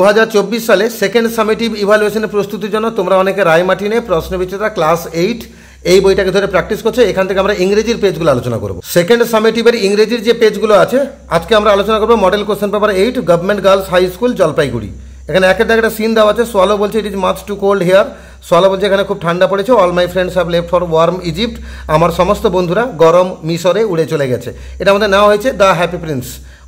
দু সালে second summative ইভালুয়েশনের প্রস্তুতির জন্য তোমরা অনেকে রায় প্রশ্ন প্রশ্নবিচিতা ক্লাস এইট এই বইটাকে ধরে প্র্যাকটিস করছো এখান থেকে আমরা ইংরেজির পেজগুলো আলোচনা করবো সেকেন্ড সামেটিভের ইংরেজির যে পেজগুলো আছে আজকে আমরা আলোচনা করবো model question paper eight government girls high school Jalpaiguri এখানে একের একটা সিন দেওয়া আছে সোয়ালো বলছে it is much too cold here swallow বলছে এখানে খুব ঠান্ডা পড়েছে all my friends have left for warm Egypt আমার সমস্ত বন্ধুরা গরম মিশরে উড়ে চলে গেছে এটা আমাদের নেওয়া হয়েছে দ্য হ্যাপি প্রিন্স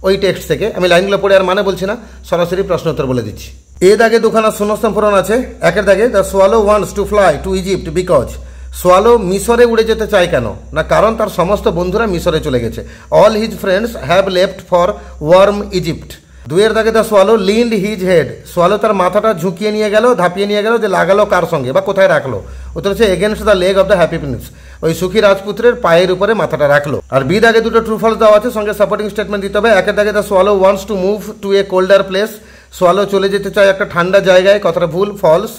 ওই টেক্সট থেকে আমি লাইনগুলো পড়ে আর মানে বলছি না সরাসরি প্রশ্ন উত্তর বলে দিচ্ছি এ দাগে দুখানা শূন্যস্থাম্পূরণ আছে একের দাগে the swallow wants to fly to Egypt because swallow মিশরে উড়ে যেতে চায় কেন না কারণ তার সমস্ত বন্ধুরা মিশরে চলে গেছে all his friends have left for warm Egypt দুয়ের দাগে the swallow leaned his head swallow তার মাথাটা ঝুঁকিয়ে নিয়ে গেল ধাপিয়ে নিয়ে গেল যে লাগালো কার সঙ্গে বা কোথায় রাখলো উত্তর হচ্ছে against the leg of the Happy Prince ওই সুখী রাজপুত্রের পায়ের উপরে মাথাটা রাখলো আর বি দাগে দুটো ট্রু ফলস দেওয়া আছে সঙ্গে সাপোর্টিং স্টেটমেন্ট দিতে হবে একের দাগে the swallow wants to move to a colder place swallow চলে যেতে চায় একটা ঠান্ডা জায়গায় কথাটা ভুল ফলস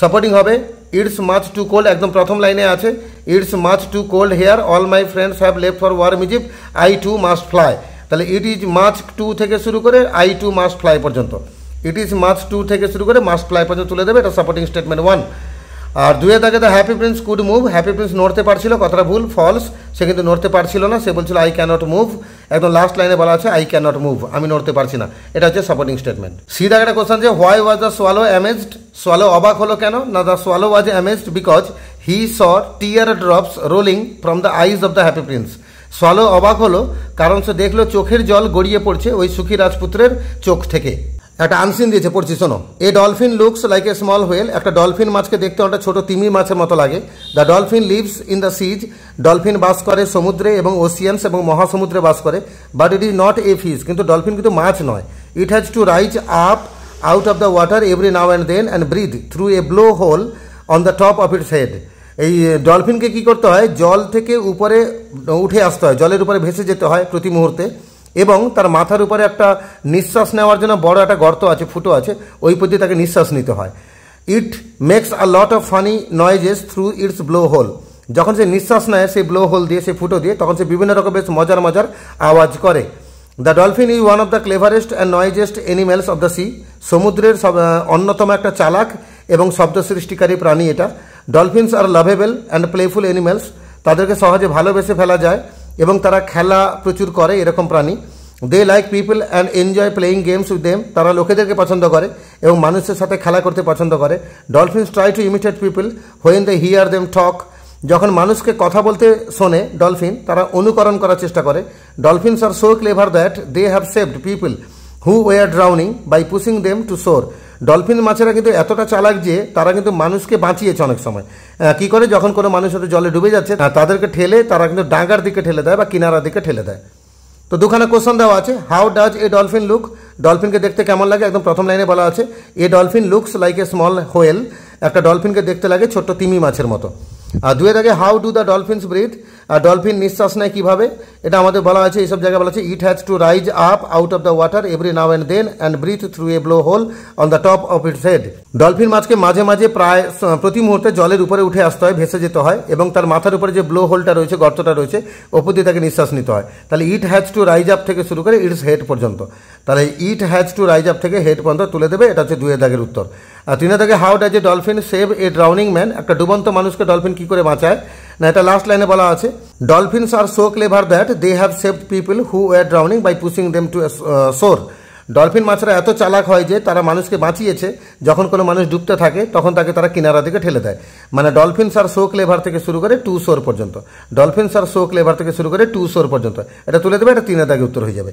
সাপোর্টিং হবে ইটস মাছ টু কোল্ড একদম প্রথম লাইনে আছে it's much too cold here all my friends have left for warm মিজিপ আই টু মাস্ট ফ্লাই তাহলে ইট ইজ মাস টু থেকে শুরু করে আই টু মাস ফ্লাই পর্যন্ত ইট ইজ মাস টু থেকে শুরু করে মাস ফ্লাই পর্যন্ত তুলে দেবে এটা সাপোর্টিং স্টেটমেন্ট ওয়ান আর দুয়ে থাকে the Happy Prince could move Happy Prince নড়তে পারছিল কথাটা ভুল ফলস সে কিন্তু নড়তে পারছিল না সে বলছিল আই ক্যানট মুভ একদম লাস্ট লাইনে বলা আছে আই ক্যানট মুভ আমি নড়তে পারছি না এটা হচ্ছে সাপোর্টিং স্টেটমেন্ট সি একটা কোশ্চেন যে why was the swallow amazed swallow অবাক হলো কেন না the swallow was amazed because he saw tear drops rolling from the eyes of the Happy Prince swallow অবাক হলো কারণ সে দেখলো চোখের জল গড়িয়ে পড়ছে ওই সুখী রাজপুত্রের চোখ থেকে একটা আনসিন দিয়েছে পড়ছি শোনো a dolphin looks like a small whale একটা ডলফিন মাছকে দেখতে অনেকটা ছোট তিমি মাছের মতো লাগে the dolphin lives in the seas dolphin বাস করে সমুদ্রে এবং ওসিয়ানস এবং মহাসমুদ্রে বাস করে but it is not a fish কিন্তু ডলফিন কিন্তু মাছ নয় it has to rise up out of the water every now and then and breathe through a blow hole on the top of its head এই ডলফিনকে কি করতে হয় জল থেকে উপরে উঠে আসতে হয় জলের উপরে ভেসে যেতে হয় প্রতি মুহূর্তে এবং তার মাথার উপরে একটা নিঃশ্বাস নেওয়ার জন্য বড় একটা গর্ত আছে ফুটো আছে ওই প্রতি তাকে নিঃশ্বাস নিতে হয় it makes a lot of funny noises through its blow hole যখন সে নিঃশ্বাস নেয় সেই ব্লো হোল দিয়ে সে ফুটো দিয়ে তখন সে বিভিন্ন রকম বেশ মজার মজার আওয়াজ করে the dolphin is one of the cleverest and noisiest animals of the sea সমুদ্রের অন্যতম একটা চালাক এবং শব্দ সৃষ্টিকারী প্রাণী এটা dolphins are lovable and playful animals তাদেরকে সহজে ভালোবেসে ফেলা যায় এবং তারা খেলা প্রচুর করে এরকম প্রাণী they like people and enjoy playing games with them তারা লোকেদেরকে পছন্দ করে এবং মানুষের সাথে খেলা করতে পছন্দ করে dolphins try to imitate people when they hear them talk যখন মানুষকে কথা বলতে শোনে ডলফিন তারা অনুকরণ করার চেষ্টা করে dolphins are so clever that they have saved people who were drowning by pushing them to shore dolphin মাছেরা কিন্তু এতটা চালাক যে তারা কিন্তু মানুষকে বাঁচিয়েছে অনেক সময় কি করে যখন কোনো মানুষ হয়তো জলে ডুবে যাচ্ছে তাদেরকে ঠেলে তারা কিন্তু ডাঙ্গার দিকে ঠেলে দেয় বা কিনারার দিকে ঠেলে দেয় তো দুখানা কোশ্চেন দেওয়া আছে how does a dolphin look ডলফিনকে দেখতে কেমন লাগে একদম প্রথম লাইনে বলা আছে a dolphin looks like a small whale একটা ডলফিনকে দেখতে লাগে ছোট্ট তিমি মাছের মতো আর দুয়ে থাকে how do the dolphins breathe আর ডলফিন নিঃশ্বাস নেয় কীভাবে এটা আমাদের বলা হয়েছে এইসব জায়গায় বলা আছে it has to rise up out of the water every now and then and breathe through a blow hole on the top of its head dolphin মাছকে মাঝে মাঝে প্রায় প্রতি মুহূর্তে জলের উপরে উঠে আসতে হয় ভেসে যেতে হয় এবং তার মাথার উপরে যে ব্লো হোলটা রয়েছে গর্তটা রয়েছে ওপর দিয়ে তাকে নিঃশ্বাস নিতে হয় তাহলে it has to rise up থেকে শুরু করে ইটস হেড পর্যন্ত তাহলে it has to rise up থেকে হেড পর্যন্ত তুলে দেবে এটা হচ্ছে দুয়ে দাগের উত্তর আর তিনে দাগে how does a dolphin save a drowning man একটা ডুবন্ত মানুষকে ডলফিন কী করে বাঁচায় না এটা লাস্ট লাইনে বলা আছে dolphins are so clever that they have saved people who were drowning by pushing them to shore dolphin মাছরা এত চালাক হয় যে তারা মানুষকে বাঁচিয়েছে যখন কোনো মানুষ ডুবতে থাকে তখন তাকে তারা কিনারা দিকে ঠেলে দেয় মানে ডলফিনস আর শো ক্লেভার থেকে শুরু করে টু শোর পর্যন্ত ডলফিনস আর শো ক্লেভার থেকে শুরু করে টু শোর পর্যন্ত এটা তুলে দেবে এটা তিনের দাগে উত্তর হয়ে যাবে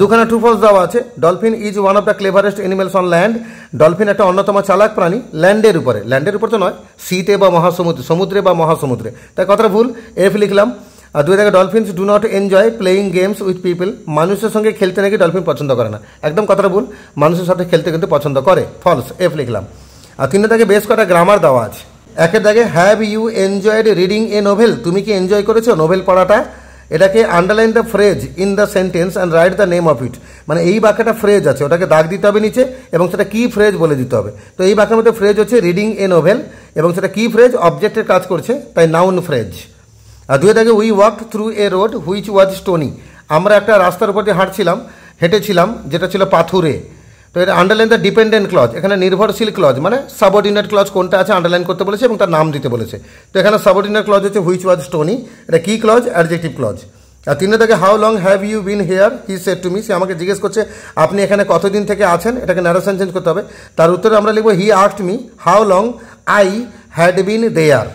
দুখানা টু ফলস দেওয়া আছে dolphin is one of the cleverest animals on land dolphin একটা অন্যতম চালাক প্রাণী ল্যান্ডের উপরে ল্যান্ডের উপর তো নয় সিটে বা মহাসমুদ্রে সমুদ্রে বা মহাসমুদ্রে তাই কথাটা ভুল এফ লিখলাম আর দুই জায়গায় dolphins do not enjoy playing games with people মানুষের সঙ্গে খেলতে নাকি ডলফিন পছন্দ করে না একদম কথাটা ভুল মানুষের সাথে খেলতে কিন্তু পছন্দ করে ফলস এফ লিখলাম আর তিনটে দাগে বেশ কটা গ্রামার দেওয়া আছে একের দাগে have you enjoyed reading a novel তুমি কি এনজয় করেছো নোভেল পড়াটা এটাকে underline the phrase in the sentence and write the name of it মানে এই বাক্যটা ফ্রেজ আছে ওটাকে দাগ দিতে হবে নিচে এবং সেটা কি ফ্রেজ বলে দিতে হবে তো এই বাক্যের মধ্যে ফ্রেজ হচ্ছে রিডিং এ নোভেল এবং সেটা কি ফ্রেজ অবজেক্টের কাজ করছে তাই নাউন ফ্রেজ আর দুয়ে দাগে we walk through a road which was stony আমরা একটা রাস্তার উপর দিয়ে হাঁটছিলাম হেঁটেছিলাম যেটা ছিল পাথুরে তো এটা আন্ডারলাইন দ্য ডিপেন্ডেন্ট ক্লজ এখানে নির্ভরশীল ক্লজ মানে সাবঅর্ডিনেট ক্লজ কোনটা আছে আন্ডারলাইন করতে বলেছে এবং তার নাম দিতে বলেছে তো এখানে সাবঅর্ডিনেট ক্লজ হচ্ছে হুইচ ওয়াজ স্টোনি এটা কি ক্লজ অ্যাডজেক্টিভ ক্লজ আর তিনে থেকে how long have you been here he said to me সে আমাকে জিজ্ঞেস করছে আপনি এখানে কতদিন থেকে আছেন এটাকে ন্যারেশন চেঞ্জ করতে হবে তার উত্তরে আমরা লিখবো he asked me how long I had been there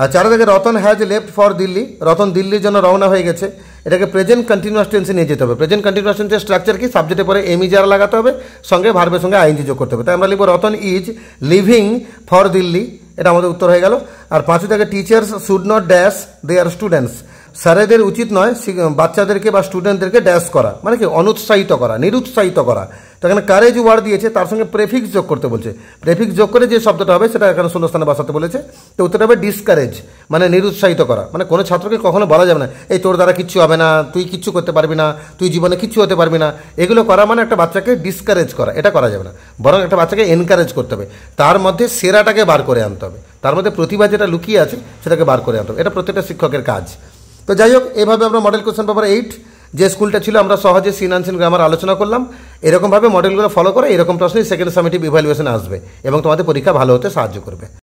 আর চার থেকে Ratan has left for Delhi Ratan দিল্লির জন্য রওনা হয়ে গেছে এটাকে প্রেজেন্ট কন্টিনিউয়াস টেন্সে নিয়ে যেতে হবে প্রেজেন্ট কন্টিনিউয়াস টেন্সের স্ট্রাকচার কি সাবজেক্টের পরে এমি যারা e লাগাতে হবে সঙ্গে ভার্বের সঙ্গে আইনজি যোগ করতে হবে তাই আমরা লিখব Ratan is living for Delhi এটা আমাদের উত্তর হয়ে গেল আর পাঁচ থেকে teachers should not dash they are students স্যারেদের উচিত নয় বাচ্চাদেরকে বা স্টুডেন্টদেরকে ড্যাশ করা মানে কি অনুৎসাহিত করা নিরুৎসাহিত করা তো এখানে কারেজ ওয়ার্ড দিয়েছে তার সঙ্গে প্রেফিক্স যোগ করতে বলছে প্রেফিক্স যোগ করে যে শব্দটা হবে সেটা এখানে শূন্যস্থানে বসাতে বলেছে তো উত্তর হবে ডিসকারেজ মানে নিরুৎসাহিত করা মানে কোনো ছাত্রকে কখনো বলা যাবে না এই তোর দ্বারা কিচ্ছু হবে না তুই কিচ্ছু করতে পারবি না তুই জীবনে কিচ্ছু হতে পারবি না এগুলো করা মানে একটা বাচ্চাকে ডিসকারেজ করা এটা করা যাবে না বরং একটা বাচ্চাকে এনকারেজ করতে হবে তার মধ্যে সেরাটাকে বার করে আনতে হবে তার মধ্যে প্রতিভা যেটা লুকিয়ে আছে সেটাকে বার করে আনতে হবে এটা প্রত্যেকটা শিক্ষকের কাজ তো যাই হোক এভাবে আমরা মডেল কোয়েশ্চন পেপার এইট যে স্কুলটা ছিল আমরা সহজে সিন আনসিন গ্রামার আলোচনা করলাম এরকমভাবে মডেলগুলো ফলো করে এরকম প্রশ্নই সেকেন্ড সামেটিভ ইভ্যালুয়েশন আসবে এবং তোমাদের পরীক্ষা ভালো হতে সাহায্য করবে